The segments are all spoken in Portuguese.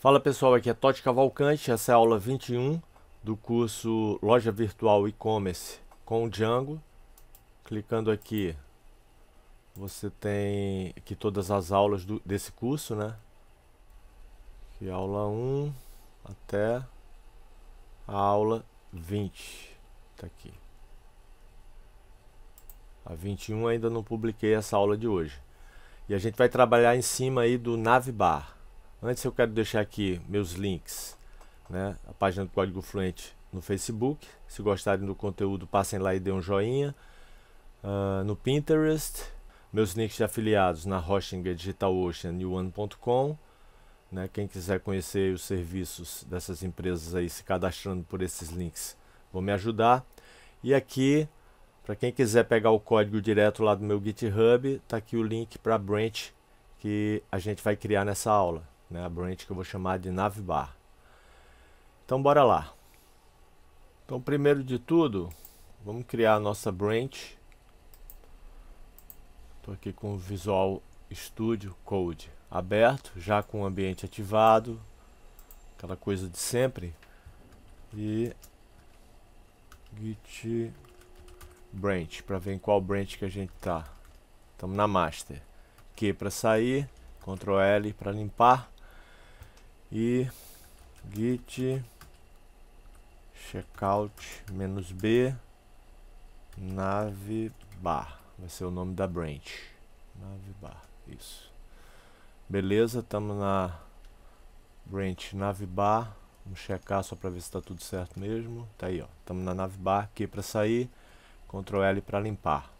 Fala pessoal, aqui é Totti Cavalcante, essa é a aula 21 do curso Loja Virtual E-Commerce com Django. Clicando aqui, você tem aqui todas as aulas do, desse curso, né? Aqui, aula 1 até a aula 20, tá aqui. A 21 ainda não publiquei essa aula de hoje. E a gente vai trabalhar em cima aí do Navbar. Antes eu quero deixar aqui meus links, né? A página do Código Fluente no Facebook. Se gostarem do conteúdo, passem lá e dêem um joinha. Uh, no Pinterest, meus links de afiliados na Rochinger, DigitalOcean e One.com. Né? Quem quiser conhecer os serviços dessas empresas aí, se cadastrando por esses links, vão me ajudar. E aqui, para quem quiser pegar o código direto lá do meu GitHub, tá aqui o link para a branch que a gente vai criar nessa aula né, a branch que eu vou chamar de navbar. Então bora lá. Então primeiro de tudo, vamos criar a nossa branch. Estou aqui com o Visual Studio Code aberto, já com o ambiente ativado, aquela coisa de sempre. E git branch para ver em qual branch que a gente está. Estamos na master. Q para sair, Ctrl L para limpar e git checkout menos b bar vai ser o nome da branch navbar isso beleza estamos na branch bar vamos checar só para ver se está tudo certo mesmo tá aí ó estamos na bar aqui para sair ctrl l para limpar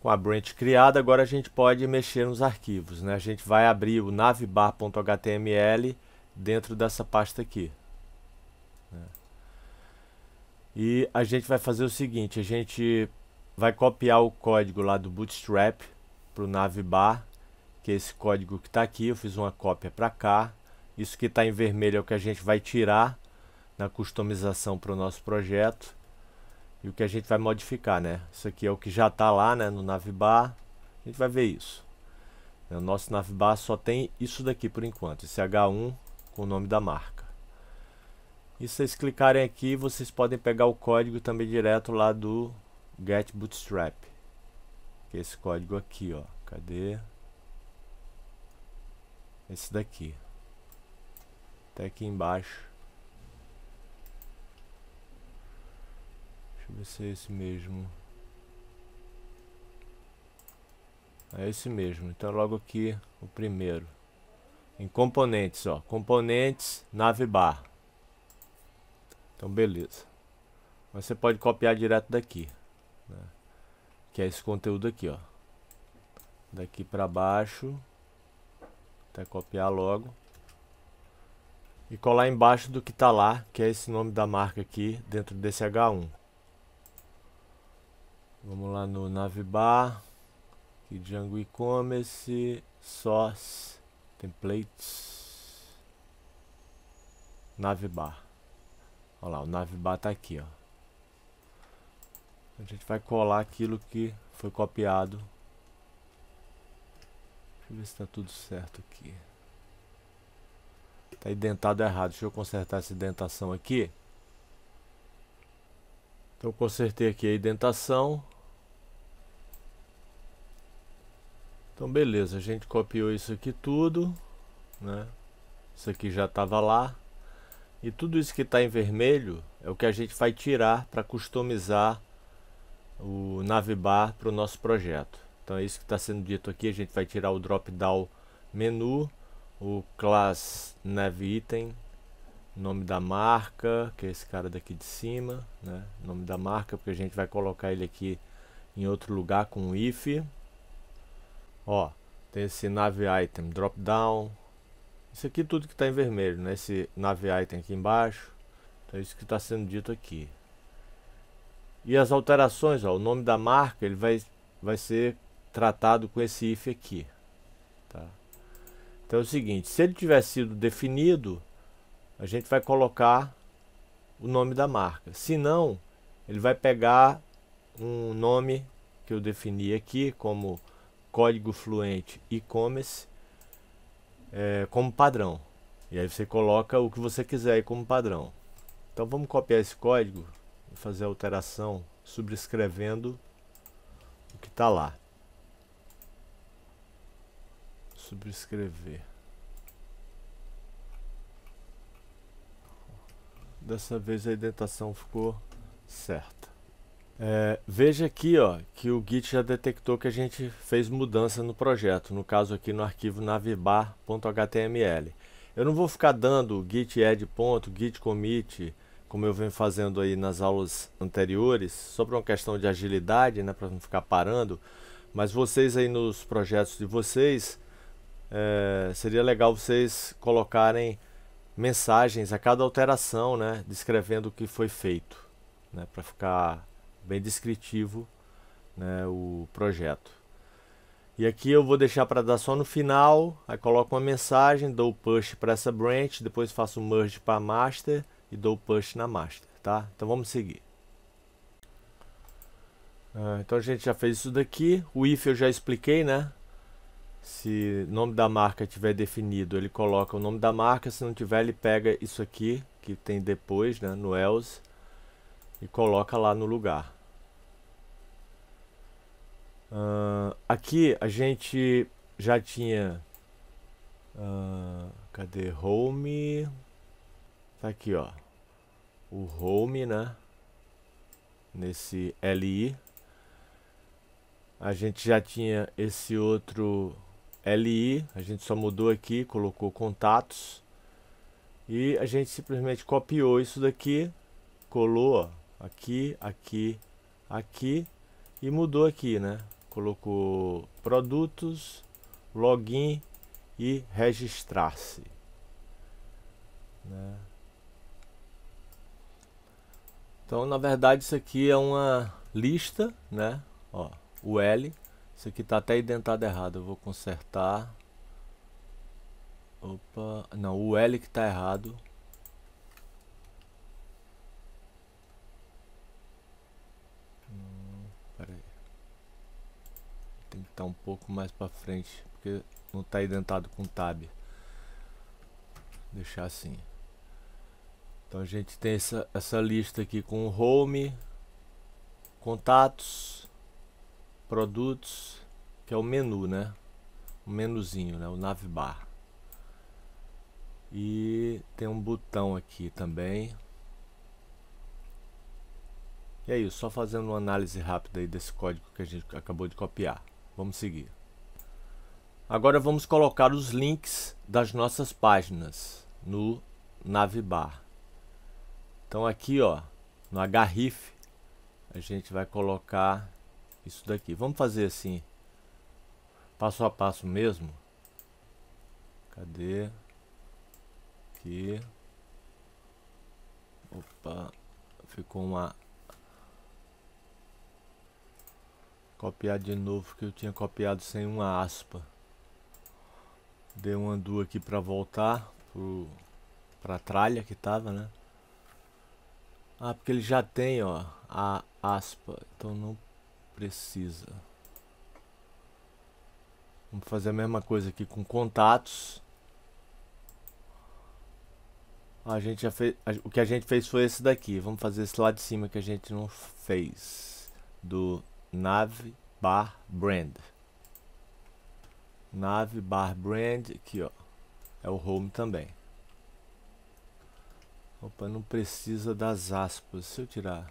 com a branch criada, agora a gente pode mexer nos arquivos. Né? A gente vai abrir o navbar.html dentro dessa pasta aqui. Né? E a gente vai fazer o seguinte, a gente vai copiar o código lá do Bootstrap para o navbar, que é esse código que está aqui, eu fiz uma cópia para cá. Isso que está em vermelho é o que a gente vai tirar na customização para o nosso projeto o que a gente vai modificar, né? Isso aqui é o que já está lá, né, no navbar. A gente vai ver isso. É, o nosso navbar só tem isso daqui por enquanto, esse H1 com o nome da marca. E se vocês clicarem aqui, vocês podem pegar o código também direto lá do Get Bootstrap. Que é esse código aqui, ó. Cadê? Esse daqui. Até aqui embaixo. Deixa eu ver se é esse mesmo. É esse mesmo. Então logo aqui o primeiro. Em componentes, ó. Componentes, nave bar. Então beleza. Você pode copiar direto daqui. Né? Que é esse conteúdo aqui, ó. Daqui para baixo. Até copiar logo e colar embaixo do que tá lá, que é esse nome da marca aqui, dentro desse H1. Vamos lá no Navbar, Django e-commerce, source, templates, navibar. Olha lá, o navibar está aqui, ó. A gente vai colar aquilo que foi copiado. Deixa eu ver se está tudo certo aqui. Tá indentado errado. Deixa eu consertar essa identação aqui. Então consertei aqui a identação. Então beleza, a gente copiou isso aqui tudo, né? Isso aqui já estava lá. E tudo isso que está em vermelho é o que a gente vai tirar para customizar o navbar para o nosso projeto. Então é isso que está sendo dito aqui, a gente vai tirar o drop down menu, o class nav item, nome da marca, que é esse cara daqui de cima, né? Nome da marca, porque a gente vai colocar ele aqui em outro lugar com if. Ó, tem esse nave item, drop down. Isso aqui tudo que está em vermelho, né? Esse nave item aqui embaixo. Então é isso que está sendo dito aqui. E as alterações, ó, o nome da marca ele vai, vai ser tratado com esse if aqui. Tá? Então é o seguinte, se ele tiver sido definido, a gente vai colocar o nome da marca. Se não, ele vai pegar um nome que eu defini aqui como código fluente e-commerce é, como padrão. E aí você coloca o que você quiser aí como padrão. Então vamos copiar esse código e fazer a alteração subscrevendo o que está lá. Subscrever. Dessa vez a indentação ficou certa. É, veja aqui ó, que o Git já detectou que a gente fez mudança no projeto, no caso aqui no arquivo navbar.html. Eu não vou ficar dando git add ponto, git commit, como eu venho fazendo aí nas aulas anteriores, só por uma questão de agilidade, né, para não ficar parando, mas vocês aí nos projetos de vocês, é, seria legal vocês colocarem mensagens a cada alteração, né, descrevendo o que foi feito, né, para ficar bem descritivo né, o projeto. E aqui eu vou deixar para dar só no final, aí coloco uma mensagem, dou push para essa branch, depois faço merge para master e dou push na master, tá? Então vamos seguir. Ah, então a gente já fez isso daqui, o if eu já expliquei, né? Se o nome da marca tiver definido, ele coloca o nome da marca, se não tiver ele pega isso aqui, que tem depois, né, no else, e coloca lá no lugar. Uh, aqui a gente já tinha. Uh, cadê? Home. Tá aqui, ó. O home, né? Nesse LI. A gente já tinha esse outro LI. A gente só mudou aqui, colocou contatos. E a gente simplesmente copiou isso daqui, colou ó, aqui, aqui, aqui e mudou aqui, né? colocou produtos, login e registrar-se. Né? Então, na verdade, isso aqui é uma lista, né? Ó, o L. Isso aqui está até identado errado. Eu vou consertar. Opa, não, o L que está errado. tá um pouco mais para frente, porque não tá identado com tab. deixar assim. Então a gente tem essa, essa lista aqui com home, contatos, produtos, que é o menu, né? O menuzinho, né? O navbar. E tem um botão aqui também. E é isso, só fazendo uma análise rápida aí desse código que a gente acabou de copiar. Vamos seguir. Agora vamos colocar os links das nossas páginas no Navbar. Então aqui, ó, no href, a gente vai colocar isso daqui. Vamos fazer assim, passo a passo mesmo. Cadê? Aqui. Opa, ficou uma Copiar de novo que eu tinha copiado sem uma aspa. Dei um andu aqui para voltar pro, pra tralha que tava, né? Ah, porque ele já tem, ó, a aspa, então não precisa. Vamos fazer a mesma coisa aqui com contatos. A gente já fez, a, o que a gente fez foi esse daqui. Vamos fazer esse lá de cima que a gente não fez do Nave Bar Brand. Nave Bar Brand, aqui ó. É o home também. Opa, não precisa das aspas. Se eu tirar,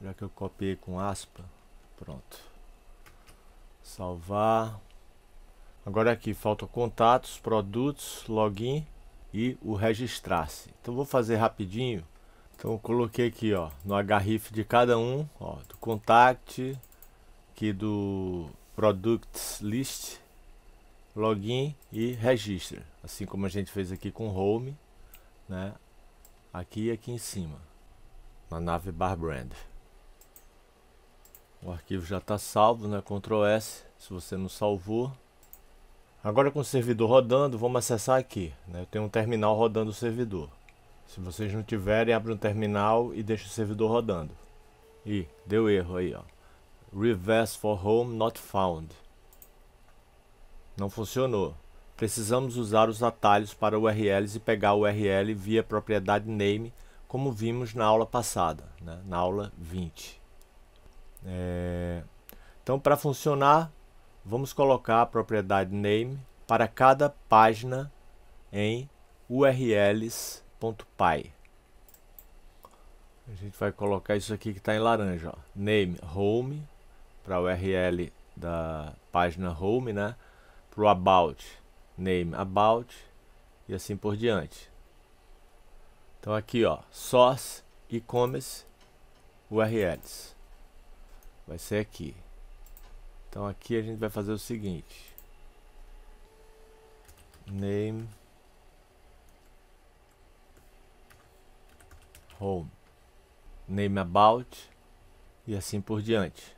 já que eu copiei com aspa, pronto. Salvar. Agora aqui falta contatos, produtos, login e o registrar-se. Então vou fazer rapidinho então eu coloquei aqui, ó, no href de cada um, ó, do contact, aqui do products list, login e register, assim como a gente fez aqui com home, né? Aqui e aqui em cima, na nave bar brand. O arquivo já está salvo, né? Ctrl S, se você não salvou. Agora com o servidor rodando, vamos acessar aqui, né? Eu tenho um terminal rodando o servidor. Se vocês não tiverem, abre um terminal e deixa o servidor rodando. E deu erro aí, ó. Reverse for home not found. Não funcionou. Precisamos usar os atalhos para URLs e pegar o URL via propriedade name, como vimos na aula passada, né? na aula 20. É... Então, para funcionar, vamos colocar a propriedade name para cada página em URLs .py. A gente vai colocar isso aqui que está em laranja, ó. name home para a URL da página home, né? Para o about, name about e assim por diante. Então aqui, ó, source e-commerce URLs. Vai ser aqui. Então aqui a gente vai fazer o seguinte. Name home, name about e assim por diante.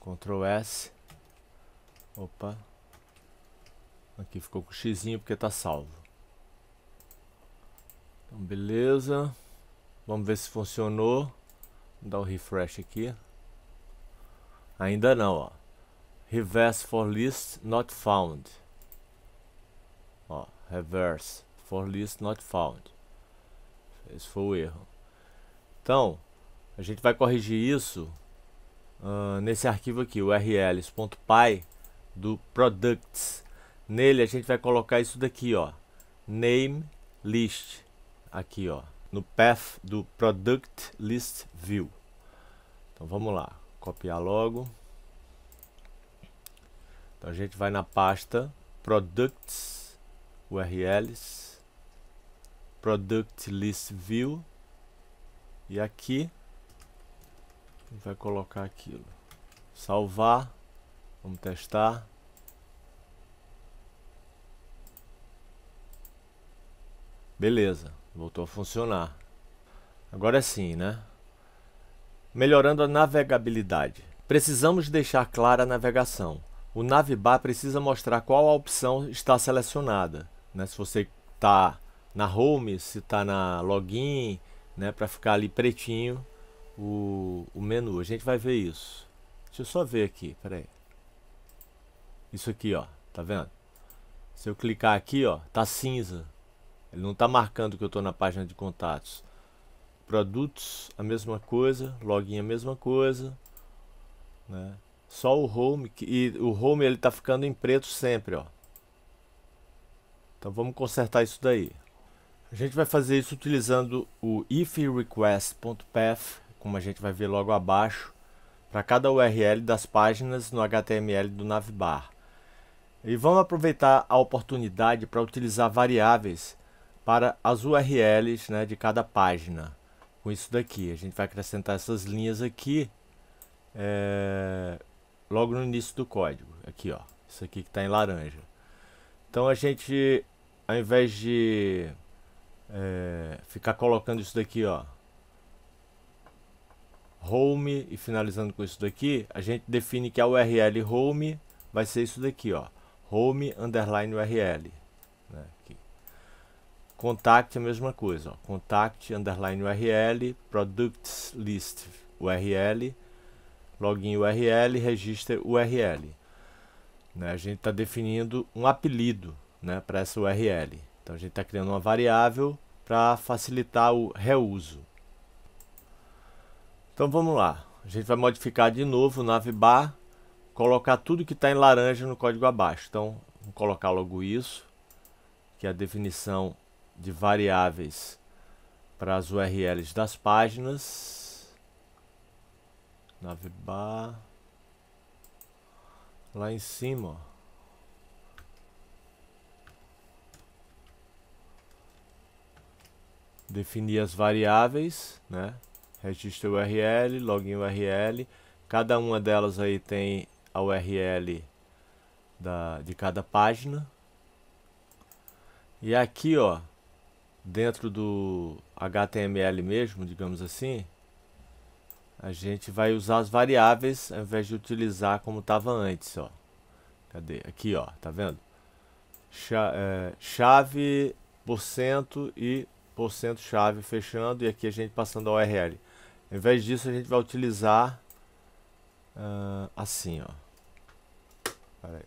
Ctrl S. Opa. Aqui ficou com o xizinho porque está salvo. Então, beleza. Vamos ver se funcionou. Vou dar um refresh aqui. Ainda não, ó. Reverse for list not found. Ó, reverse for list not found. Esse foi o erro. Então, a gente vai corrigir isso uh, nesse arquivo aqui, o urls.py do products. Nele a gente vai colocar isso daqui, ó, name list aqui, ó, no path do product list view. Então vamos lá, copiar logo. Então a gente vai na pasta products urls Product List View. E aqui vai colocar aquilo. Salvar. Vamos testar. Beleza, voltou a funcionar. Agora é sim, né? Melhorando a navegabilidade. Precisamos deixar clara a navegação. O navbar precisa mostrar qual a opção está selecionada. Né? Se você está na home, se está na login, né, para ficar ali pretinho o, o menu. A gente vai ver isso. Deixa eu só ver aqui, peraí. Isso aqui, ó, tá vendo? Se eu clicar aqui, ó, tá cinza. Ele não tá marcando que eu tô na página de contatos. Produtos, a mesma coisa, login a mesma coisa, né? Só o home que, e o home ele tá ficando em preto sempre, ó. Então vamos consertar isso daí. A gente vai fazer isso utilizando o ifrequest.path, como a gente vai ver logo abaixo, para cada URL das páginas no HTML do navbar. E vamos aproveitar a oportunidade para utilizar variáveis para as URLs né, de cada página. Com isso daqui, a gente vai acrescentar essas linhas aqui é, logo no início do código. Aqui, ó, isso aqui que está em laranja. Então a gente, ao invés de é, ficar colocando isso daqui, ó. Home e finalizando com isso daqui, a gente define que a URL home vai ser isso daqui, ó. Home underline URL. Né, aqui. Contact a mesma coisa, ó. Contact underline URL, products list URL, login URL, register URL. Né, a gente está definindo um apelido né, para essa URL. Então a gente está criando uma variável para facilitar o reuso. Então vamos lá. A gente vai modificar de novo o navbar, colocar tudo que está em laranja no código abaixo. Então vou colocar logo isso, que é a definição de variáveis para as URLs das páginas. Navbar. Lá em cima, ó definir as variáveis, né? Registro URL, login URL. Cada uma delas aí tem a URL da, de cada página. E aqui, ó, dentro do HTML mesmo, digamos assim, a gente vai usar as variáveis ao invés de utilizar como estava antes, ó. Cadê? Aqui, ó, tá vendo? Eh, chave, é, e cento chave fechando e aqui a gente passando a URL. Ao invés disso a gente vai utilizar uh, assim, ó. Pera aí.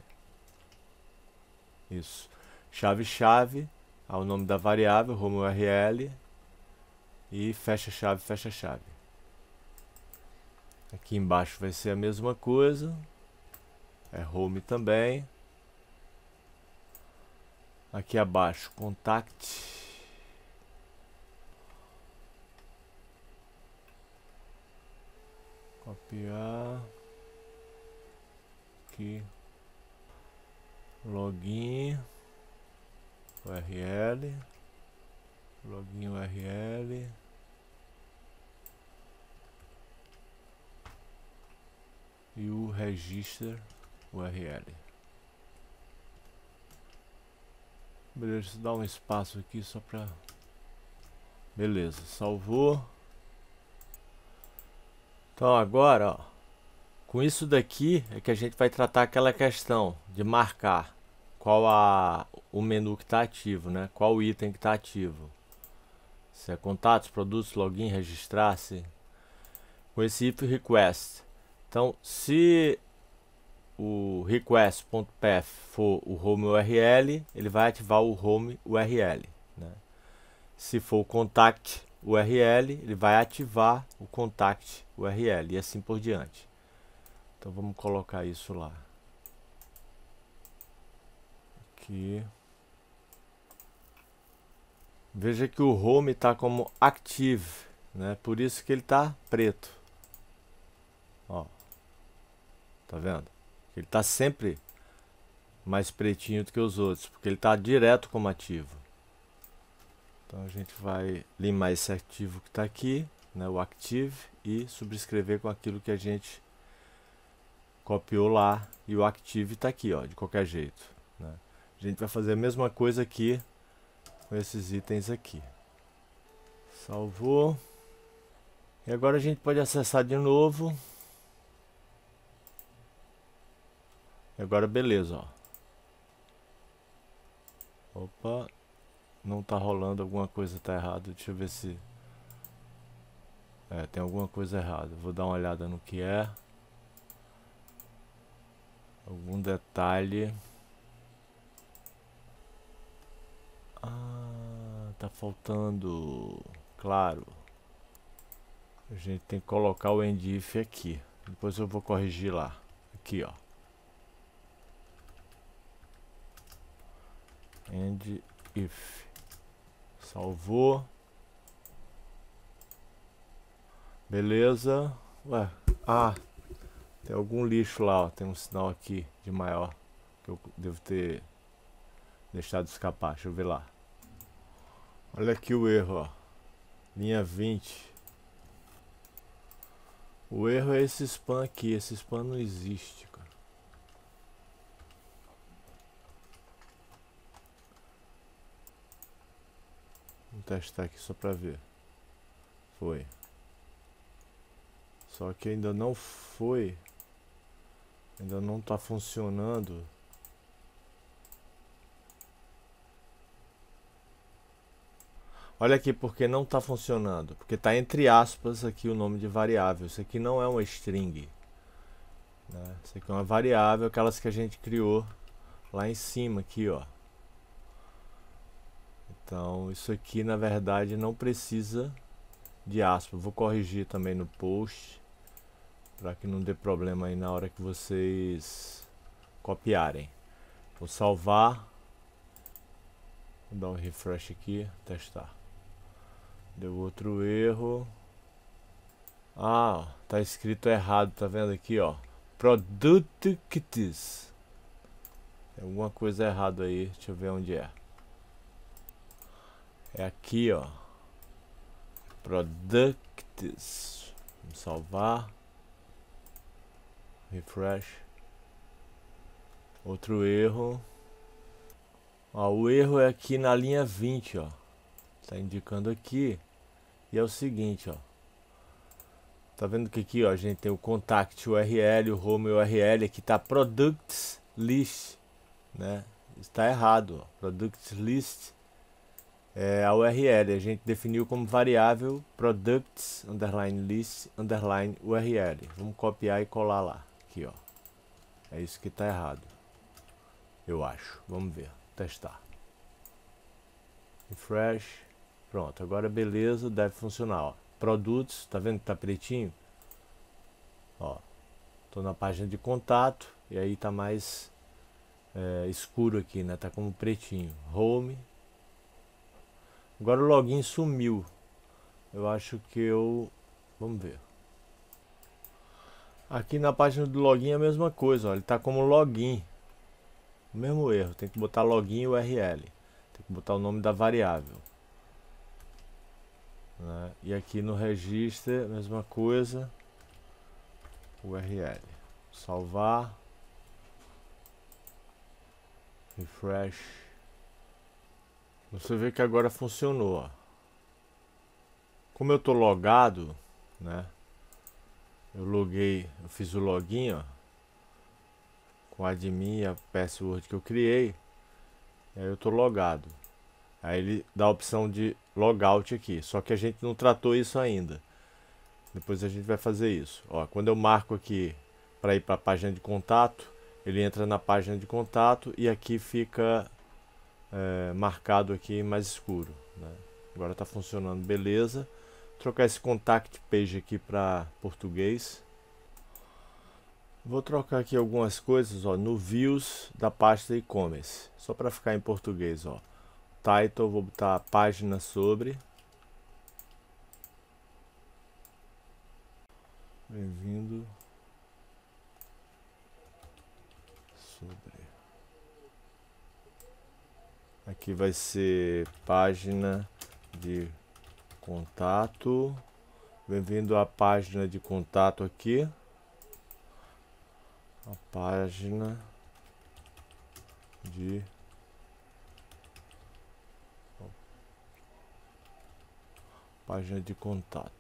Isso. Chave chave, ao nome da variável, home URL e fecha chave, fecha chave. Aqui embaixo vai ser a mesma coisa. É home também. Aqui abaixo, contact copiar aqui login URL login URL e o register URL beleza, dá um espaço aqui só para beleza, salvou então agora, ó, com isso daqui é que a gente vai tratar aquela questão de marcar qual a, o menu que está ativo, né? Qual o item que está ativo. Se é contatos, produtos, login, registrar-se. Com esse if request. Então, se o request.path for o home URL, ele vai ativar o home URL. Né? Se for o contact URL, ele vai ativar o contact URL. URL e assim por diante. Então vamos colocar isso lá. Aqui. Veja que o home está como active, né? Por isso que ele está preto. Ó. Tá vendo? Ele está sempre mais pretinho do que os outros, porque ele está direto como ativo. Então a gente vai limar esse ativo que está aqui, né, o active e subscrever com aquilo que a gente copiou lá e o Active está aqui, ó, de qualquer jeito. Né? A gente vai fazer a mesma coisa aqui com esses itens aqui. Salvou. E agora a gente pode acessar de novo. E agora beleza, ó. Opa, não tá rolando alguma coisa, tá errado. Deixa eu ver se é, tem alguma coisa errada. Vou dar uma olhada no que é. Algum detalhe. Ah, tá faltando. Claro. A gente tem que colocar o endif aqui. Depois eu vou corrigir lá. Aqui, ó. End if. Salvou. Beleza. Ué. Ah, tem algum lixo lá, ó. Tem um sinal aqui de maior que eu devo ter deixado escapar. Deixa eu ver lá. Olha aqui o erro, ó. Linha 20. O erro é esse spam aqui. Esse spam não existe, cara. Vou testar aqui só pra ver. Foi. Só que ainda não foi. Ainda não está funcionando. Olha aqui porque não está funcionando. Porque está entre aspas aqui o nome de variável. Isso aqui não é uma string. Né? Isso aqui é uma variável, aquelas que a gente criou lá em cima aqui, ó. Então isso aqui na verdade não precisa de aspas. Vou corrigir também no post para que não dê problema aí na hora que vocês copiarem. Vou salvar. Vou dar um refresh aqui, testar. Deu outro erro. Ah, tá escrito errado, tá vendo aqui, ó. Product Tem alguma coisa errada aí, deixa eu ver onde é. É aqui, ó. Products. Vamos salvar refresh. Outro erro. Ó, o erro é aqui na linha 20, ó. Tá indicando aqui. E é o seguinte, ó. Tá vendo que aqui, ó, a gente tem o contact URL, o home URL, aqui tá products list, né? Está errado, ó. Products list é a URL. A gente definiu como variável products underline list underline URL. Vamos copiar e colar lá. Aqui, ó. É isso que tá errado. Eu acho. Vamos ver. Testar. Refresh. Pronto. Agora, beleza. Deve funcionar, ó. Produtos. Tá vendo que tá pretinho? Ó. Tô na página de contato. E aí tá mais é, escuro aqui, né? Tá como pretinho. Home. Agora o login sumiu. Eu acho que eu... Vamos ver. Aqui na página do login é a mesma coisa, ó, ele está como login. O mesmo erro, tem que botar login URL. Tem que botar o nome da variável. Né? E aqui no register, mesma coisa. URL. Salvar. Refresh. Você vê que agora funcionou. Ó. Como eu estou logado, né? Eu loguei, eu fiz o login, ó, com admin e a password que eu criei. aí eu estou logado. Aí ele dá a opção de logout aqui, só que a gente não tratou isso ainda. Depois a gente vai fazer isso. Ó, quando eu marco aqui para ir para a página de contato, ele entra na página de contato e aqui fica é, marcado aqui mais escuro. Né? Agora está funcionando, beleza trocar esse contact page aqui para português. Vou trocar aqui algumas coisas, ó, no views da pasta e-commerce, só para ficar em português, ó. Title, vou botar página sobre. Bem-vindo sobre. Aqui vai ser página de Contato. Bem-vindo à página de contato aqui. A página de página de contato.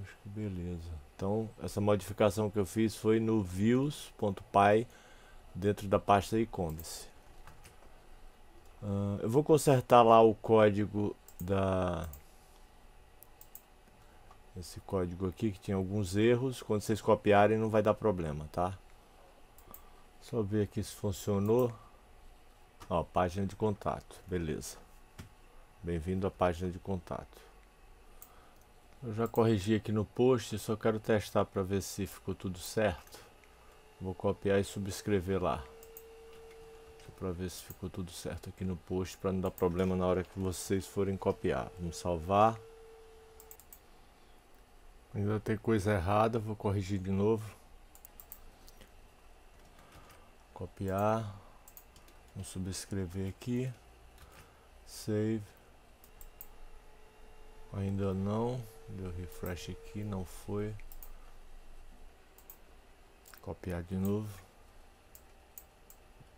Acho que beleza. Então, essa modificação que eu fiz foi no views.py dentro da pasta e-commerce. Uh, eu vou consertar lá o código da... Esse código aqui que tinha alguns erros. Quando vocês copiarem não vai dar problema, tá? Só ver aqui se funcionou. Ó, página de contato. Beleza. Bem-vindo à página de contato. Eu já corrigi aqui no post, só quero testar para ver se ficou tudo certo. Vou copiar e subscrever lá para ver se ficou tudo certo aqui no post para não dar problema na hora que vocês forem copiar. Vamos salvar. Ainda tem coisa errada, vou corrigir de novo. Copiar. Vamos subscrever aqui. Save. Ainda não. Deu refresh aqui, não foi. Copiar de novo.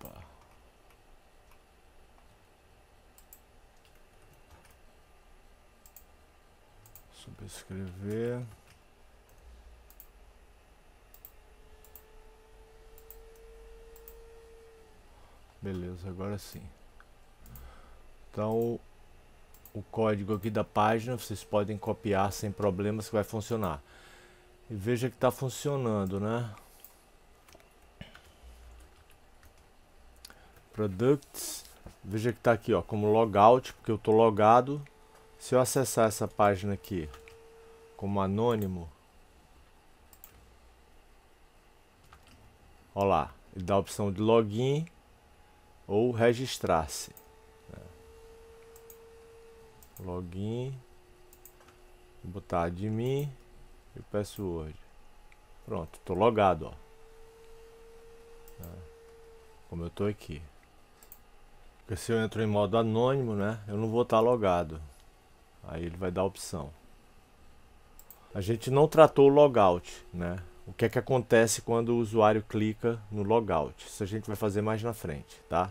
Opa. Subscrever. Beleza, agora sim. Então, o código aqui da página vocês podem copiar sem problemas que vai funcionar. E veja que está funcionando, né? Products. Veja que está aqui, ó, como logout, porque eu estou logado. Se eu acessar essa página aqui como anônimo, olha lá, ele dá a opção de login ou registrar-se. Né? Login, vou botar admin e password. Pronto, estou logado, ó. Né? Como eu estou aqui. Porque se eu entro em modo anônimo, né, eu não vou estar tá logado. Aí ele vai dar a opção. A gente não tratou o logout, né? O que é que acontece quando o usuário clica no logout? Isso a gente vai fazer mais na frente, tá?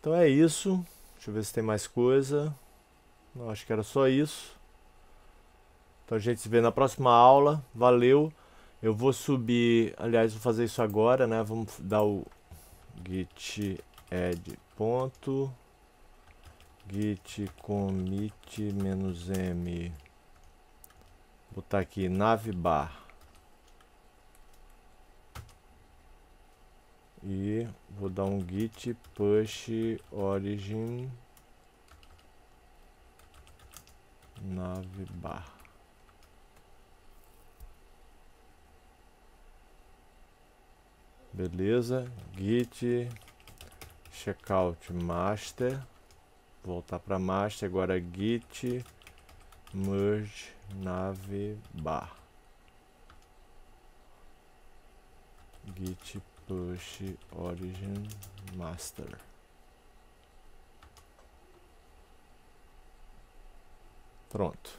Então é isso. Deixa eu ver se tem mais coisa. Não, acho que era só isso. Então a gente se vê na próxima aula. Valeu. Eu vou subir, aliás, vou fazer isso agora, né? Vamos dar o git add ponto git commit menos m botar aqui navbar e vou dar um git push origin navbar beleza git checkout master voltar para master, agora git merge nave bar git push origin master pronto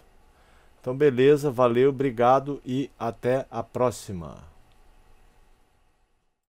então beleza valeu obrigado e até a próxima